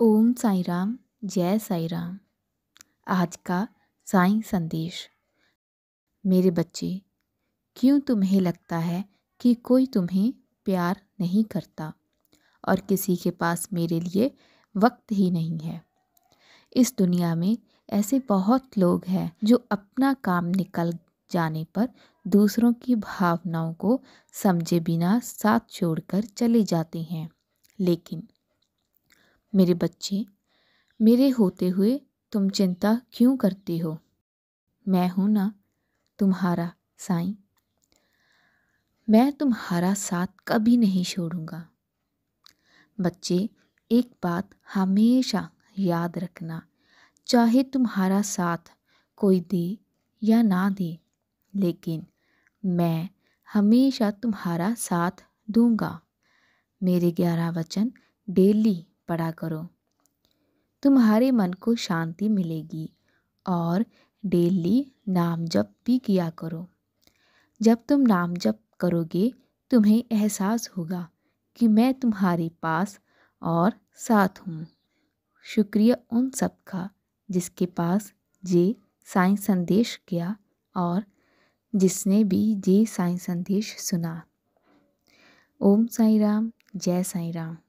ओम साई राम जय साई राम आज का साई संदेश मेरे बच्चे क्यों तुम्हें लगता है कि कोई तुम्हें प्यार नहीं करता और किसी के पास मेरे लिए वक्त ही नहीं है इस दुनिया में ऐसे बहुत लोग हैं जो अपना काम निकल जाने पर दूसरों की भावनाओं को समझे बिना साथ छोड़कर चले जाते हैं लेकिन मेरे बच्चे मेरे होते हुए तुम चिंता क्यों करती हो मैं हूँ ना तुम्हारा साईं मैं तुम्हारा साथ कभी नहीं छोड़ूंगा बच्चे एक बात हमेशा याद रखना चाहे तुम्हारा साथ कोई दे या ना दे लेकिन मैं हमेशा तुम्हारा साथ दूंगा मेरे ग्यारह वचन डेली पढ़ा करो तुम्हारे मन को शांति मिलेगी और डेली नाम जप भी किया करो जब तुम नाम जप करोगे तुम्हें एहसास होगा कि मैं तुम्हारे पास और साथ हूँ शुक्रिया उन सब का जिसके पास जे साई संदेश गया और जिसने भी जे साई संदेश सुना ओम साई राम जय साई राम